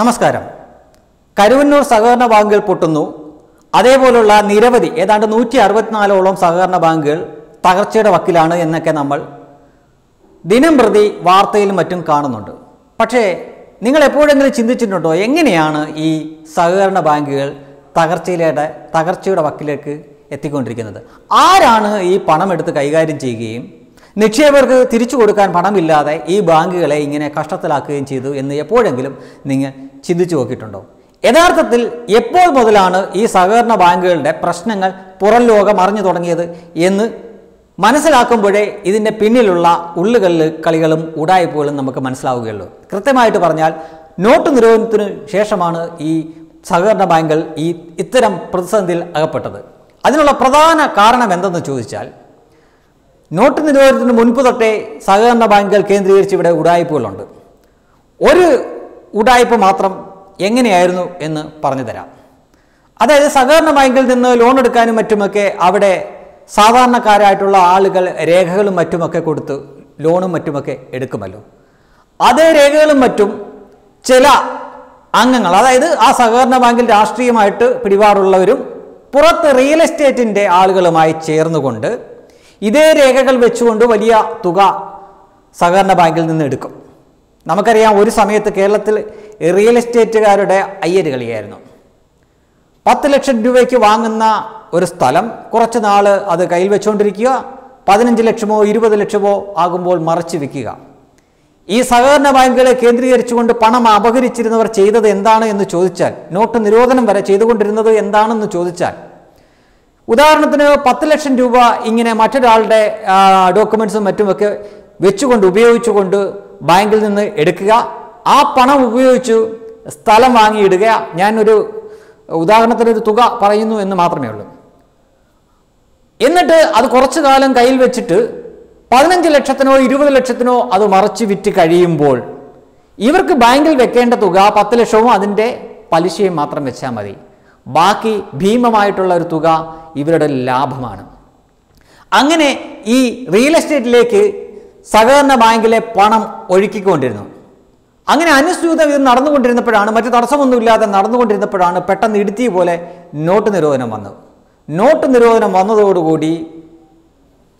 നമസ്കാരം കരുവന്നൂർ സഹകരണ ബാങ്കുകൾ പൊട്ടുന്നു അതേപോലുള്ള നിരവധി ഏതാണ്ട് നൂറ്റി അറുപത്തിനാലോളം സഹകരണ ബാങ്കുകൾ തകർച്ചയുടെ വക്കിലാണ് എന്നൊക്കെ നമ്മൾ ദിനം പ്രതി വാർത്തയിലും മറ്റും കാണുന്നുണ്ട് പക്ഷേ നിങ്ങൾ എപ്പോഴെങ്കിലും ചിന്തിച്ചിട്ടുണ്ടോ എങ്ങനെയാണ് ഈ സഹകരണ ബാങ്കുകൾ തകർച്ചയിലേടെ തകർച്ചയുടെ വക്കിലേക്ക് എത്തിക്കൊണ്ടിരിക്കുന്നത് ആരാണ് ഈ പണം എടുത്ത് കൈകാര്യം ചെയ്യുകയും നിക്ഷേപകർക്ക് തിരിച്ചു കൊടുക്കാൻ പണമില്ലാതെ ഈ ബാങ്കുകളെ ഇങ്ങനെ കഷ്ടത്തിലാക്കുകയും ചെയ്തു എന്ന് എപ്പോഴെങ്കിലും നിങ്ങൾ ചിന്തിച്ചു നോക്കിയിട്ടുണ്ടോ യഥാർത്ഥത്തിൽ എപ്പോൾ മുതലാണ് ഈ സഹകരണ ബാങ്കുകളുടെ പ്രശ്നങ്ങൾ പുറം ലോകം അറിഞ്ഞു തുടങ്ങിയത് എന്ന് മനസ്സിലാക്കുമ്പോഴേ ഇതിൻ്റെ പിന്നിലുള്ള ഉള്ളുകളിൽ കളികളും ഉടായ്പകളും നമുക്ക് മനസ്സിലാവുകയുള്ളൂ കൃത്യമായിട്ട് പറഞ്ഞാൽ നോട്ട് നിരോധനത്തിനു ശേഷമാണ് ഈ സഹകരണ ബാങ്കുകൾ ഈ ഇത്തരം പ്രതിസന്ധിയിൽ അകപ്പെട്ടത് അതിനുള്ള പ്രധാന കാരണം എന്തെന്ന് ചോദിച്ചാൽ നോട്ട് നിരോധനത്തിന് മുൻപ് തൊട്ടേ സഹകരണ ബാങ്കുകൾ കേന്ദ്രീകരിച്ച് ഇവിടെ ഉടായ്പകളുണ്ട് ഒരു ഉടായ്പ മാത്രം എങ്ങനെയായിരുന്നു എന്ന് പറഞ്ഞു തരാം അതായത് സഹകരണ ബാങ്കിൽ നിന്ന് ലോൺ എടുക്കാനും മറ്റുമൊക്കെ അവിടെ സാധാരണക്കാരായിട്ടുള്ള ആളുകൾ രേഖകളും മറ്റുമൊക്കെ കൊടുത്ത് ലോണും മറ്റുമൊക്കെ എടുക്കുമല്ലോ അതേ രേഖകളും മറ്റും ചില അംഗങ്ങൾ അതായത് ആ സഹകരണ ബാങ്കിൽ രാഷ്ട്രീയമായിട്ട് പിടിപാടുള്ളവരും പുറത്ത് റിയൽ എസ്റ്റേറ്റിൻ്റെ ആളുകളുമായി ചേർന്നുകൊണ്ട് ഇതേ രേഖകൾ വെച്ചുകൊണ്ട് വലിയ തുക സഹകരണ ബാങ്കിൽ നിന്ന് എടുക്കും നമുക്കറിയാം ഒരു സമയത്ത് കേരളത്തിൽ റിയൽ എസ്റ്റേറ്റുകാരുടെ അയ്യര് കളിയായിരുന്നു പത്ത് ലക്ഷം രൂപയ്ക്ക് വാങ്ങുന്ന ഒരു സ്ഥലം കുറച്ച് നാൾ അത് കയ്യിൽ വെച്ചുകൊണ്ടിരിക്കുക പതിനഞ്ച് ലക്ഷമോ ഇരുപത് ലക്ഷമോ ആകുമ്പോൾ മറച്ചു വിൽക്കുക ഈ സഹകരണ ബാങ്കുകളെ കേന്ദ്രീകരിച്ചുകൊണ്ട് പണം അപഹരിച്ചിരുന്നവർ ചെയ്തത് എന്താണ് എന്ന് ചോദിച്ചാൽ നോട്ട് നിരോധനം വരെ ചെയ്തുകൊണ്ടിരുന്നത് എന്താണെന്ന് ചോദിച്ചാൽ ഉദാഹരണത്തിന് പത്ത് ലക്ഷം രൂപ ഇങ്ങനെ മറ്റൊരാളുടെ ഡോക്യുമെൻസും മറ്റുമൊക്കെ വെച്ചുകൊണ്ട് ഉപയോഗിച്ചുകൊണ്ട് ബാങ്കിൽ നിന്ന് എടുക്കുക ആ പണം ഉപയോഗിച്ചു സ്ഥലം വാങ്ങിയിടുക ഞാനൊരു ഉദാഹരണത്തിന് ഒരു തുക പറയുന്നു എന്ന് മാത്രമേ ഉള്ളൂ എന്നിട്ട് അത് കുറച്ചു കാലം കയ്യിൽ വെച്ചിട്ട് പതിനഞ്ച് ലക്ഷത്തിനോ ഇരുപത് ലക്ഷത്തിനോ അത് മറച്ചു വിറ്റ് കഴിയുമ്പോൾ ഇവർക്ക് ബാങ്കിൽ വെക്കേണ്ട തുക പത്ത് ലക്ഷവും അതിൻ്റെ പലിശയും മാത്രം വെച്ചാൽ മതി ബാക്കി ഭീമമായിട്ടുള്ള ഒരു തുക ഇവരുടെ ലാഭമാണ് അങ്ങനെ ഈ റിയൽ എസ്റ്റേറ്റിലേക്ക് സഹകരണ ബാങ്കിലെ പണം ഒഴുക്കിക്കൊണ്ടിരുന്നു അങ്ങനെ അനുസ്യൂതം ഇത് നടന്നുകൊണ്ടിരുന്നപ്പോഴാണ് മറ്റു തടസ്സമൊന്നുമില്ലാതെ നടന്നുകൊണ്ടിരുന്നപ്പോഴാണ് പെട്ടെന്ന് ഇടുത്തി പോലെ നോട്ട് നിരോധനം വന്നത് നോട്ട് നിരോധനം വന്നതോടുകൂടി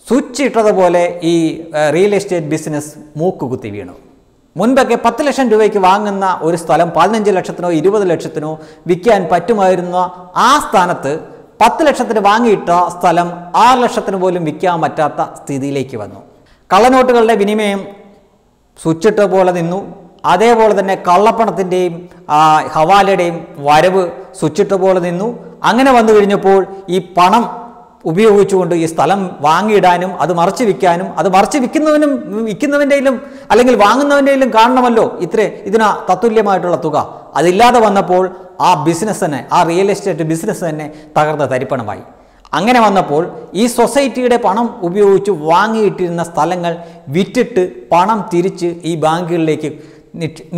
സ്വിച്ച് ഇട്ടതുപോലെ ഈ റിയൽ എസ്റ്റേറ്റ് ബിസിനസ് മൂക്കുകുത്തി വീണു മുൻപൊക്കെ പത്ത് ലക്ഷം രൂപയ്ക്ക് വാങ്ങുന്ന ഒരു സ്ഥലം പതിനഞ്ച് ലക്ഷത്തിനോ ഇരുപത് ലക്ഷത്തിനോ വിൽക്കാൻ പറ്റുമായിരുന്ന ആ സ്ഥാനത്ത് പത്ത് ലക്ഷത്തിന് വാങ്ങിയിട്ട സ്ഥലം ആറ് ലക്ഷത്തിന് പോലും വിൽക്കാൻ പറ്റാത്ത സ്ഥിതിയിലേക്ക് വന്നു കള്ളനോട്ടുകളുടെ വിനിമയം സ്വിച്ചിട്ട പോലെ നിന്നു അതേപോലെ തന്നെ കള്ളപ്പണത്തിൻ്റെയും ഹവാലയുടെയും വരവ് സ്വിച്ചിട്ട പോലെ നിന്നു അങ്ങനെ വന്നു കഴിഞ്ഞപ്പോൾ ഈ പണം ഉപയോഗിച്ചുകൊണ്ട് ഈ സ്ഥലം വാങ്ങിയിടാനും അത് മറച്ചു വിൽക്കാനും അത് മറച്ചു വിൽക്കുന്നവനും വിൽക്കുന്നവൻ്റെയിലും അല്ലെങ്കിൽ വാങ്ങുന്നവൻ്റെയിലും കാണണമല്ലോ ഇത്രേ ഇതിന് തത്തുല്യമായിട്ടുള്ള തുക അതില്ലാതെ വന്നപ്പോൾ ആ ബിസിനസ് തന്നെ ആ റിയൽ എസ്റ്റേറ്റ് ബിസിനസ് തന്നെ തകർന്ന തരിപ്പണമായി അങ്ങനെ വന്നപ്പോൾ ഈ സൊസൈറ്റിയുടെ പണം ഉപയോഗിച്ച് വാങ്ങിയിട്ടിരുന്ന സ്ഥലങ്ങൾ വിറ്റിട്ട് പണം തിരിച്ച് ഈ ബാങ്കുകളിലേക്ക്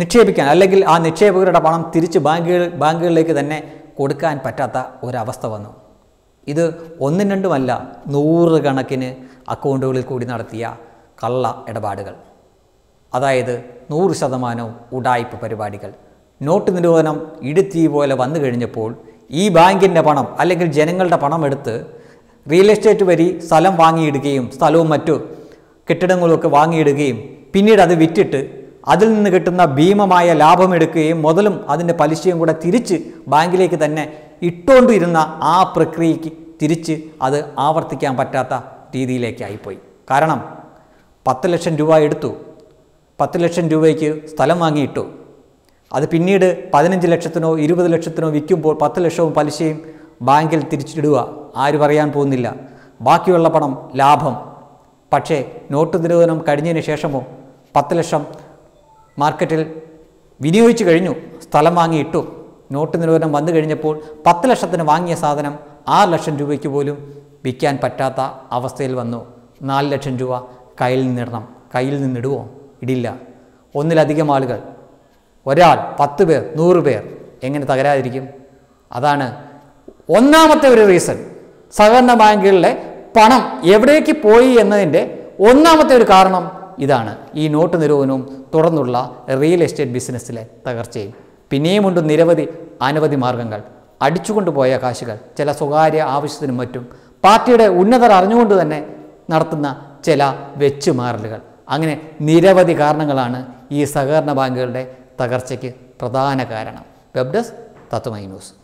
നിക്ഷേപിക്കാൻ അല്ലെങ്കിൽ ആ നിക്ഷേപകരുടെ പണം തിരിച്ച് ബാങ്കുകൾ ബാങ്കുകളിലേക്ക് തന്നെ കൊടുക്കാൻ പറ്റാത്ത ഒരവസ്ഥ വന്നു ഇത് ഒന്നും രണ്ടുമല്ല കണക്കിന് അക്കൗണ്ടുകളിൽ കൂടി നടത്തിയ കള്ള ഇടപാടുകൾ അതായത് നൂറ് ശതമാനവും ഉടായ്പ പരിപാടികൾ നോട്ട് നിരോധനം ഇടുത്തി പോലെ വന്നു കഴിഞ്ഞപ്പോൾ ഈ ബാങ്കിൻ്റെ പണം അല്ലെങ്കിൽ ജനങ്ങളുടെ പണം എടുത്ത് റിയൽ എസ്റ്റേറ്റ് വരി സ്ഥലം വാങ്ങിയിടുകയും സ്ഥലവും മറ്റു കെട്ടിടങ്ങളുമൊക്കെ വാങ്ങിയിടുകയും പിന്നീട് അത് വിറ്റിട്ട് അതിൽ നിന്ന് കിട്ടുന്ന ഭീമമായ ലാഭമെടുക്കുകയും മുതലും അതിൻ്റെ പലിശയും കൂടെ തിരിച്ച് ബാങ്കിലേക്ക് തന്നെ ഇട്ടുകൊണ്ടിരുന്ന ആ പ്രക്രിയയ്ക്ക് തിരിച്ച് അത് ആവർത്തിക്കാൻ പറ്റാത്ത രീതിയിലേക്കായിപ്പോയി കാരണം പത്ത് ലക്ഷം രൂപ എടുത്തു പത്ത് ലക്ഷം രൂപയ്ക്ക് സ്ഥലം വാങ്ങിയിട്ടു അത് പിന്നീട് പതിനഞ്ച് ലക്ഷത്തിനോ ഇരുപത് ലക്ഷത്തിനോ വിൽക്കുമ്പോൾ പത്ത് ലക്ഷവും പലിശയും ബാങ്കിൽ തിരിച്ചിടുക ആര് പറയാൻ പോകുന്നില്ല ബാക്കിയുള്ള പണം ലാഭം പക്ഷേ നോട്ട് നിരോധനം കഴിഞ്ഞതിന് ശേഷമോ പത്ത് ലക്ഷം മാർക്കറ്റിൽ വിനിയോഗിച്ചു കഴിഞ്ഞു സ്ഥലം വാങ്ങിയിട്ടു നോട്ട് നിരോധനം വന്നു കഴിഞ്ഞപ്പോൾ പത്ത് ലക്ഷത്തിന് വാങ്ങിയ സാധനം ആറ് ലക്ഷം രൂപയ്ക്ക് പോലും വിൽക്കാൻ പറ്റാത്ത അവസ്ഥയിൽ വന്നു നാല് ലക്ഷം രൂപ കയ്യിൽ നിന്നിടണം കയ്യിൽ നിന്നിടുവോ ഇടില്ല ഒന്നിലധികം ആളുകൾ ഒരാൾ പത്ത് പേർ നൂറ് പേർ എങ്ങനെ തകരാതിരിക്കും അതാണ് ഒന്നാമത്തെ ഒരു റീസൺ സഹകരണ ബാങ്കുകളിലെ പണം എവിടേക്ക് പോയി എന്നതിൻ്റെ ഒന്നാമത്തെ ഒരു കാരണം ഇതാണ് ഈ നോട്ട് നിരോധനവും തുടർന്നുള്ള റിയൽ എസ്റ്റേറ്റ് ബിസിനസ്സിലെ തകർച്ചയും പിന്നെയുമുണ്ട് നിരവധി അനവധി മാർഗങ്ങൾ അടിച്ചുകൊണ്ടുപോയ കാശുകൾ ചില സ്വകാര്യ ആവശ്യത്തിനും മറ്റും പാർട്ടിയുടെ ഉന്നതർ അറിഞ്ഞുകൊണ്ട് തന്നെ നടത്തുന്ന ചില വെച്ചുമാറലുകൾ അങ്ങനെ നിരവധി കാരണങ്ങളാണ് ഈ സഹകരണ ബാങ്കുകളുടെ തകർച്ചയ്ക്ക് പ്രധാന കാരണം വെബ് ഡെസ്ക് തത്വമൈ ന്യൂസ്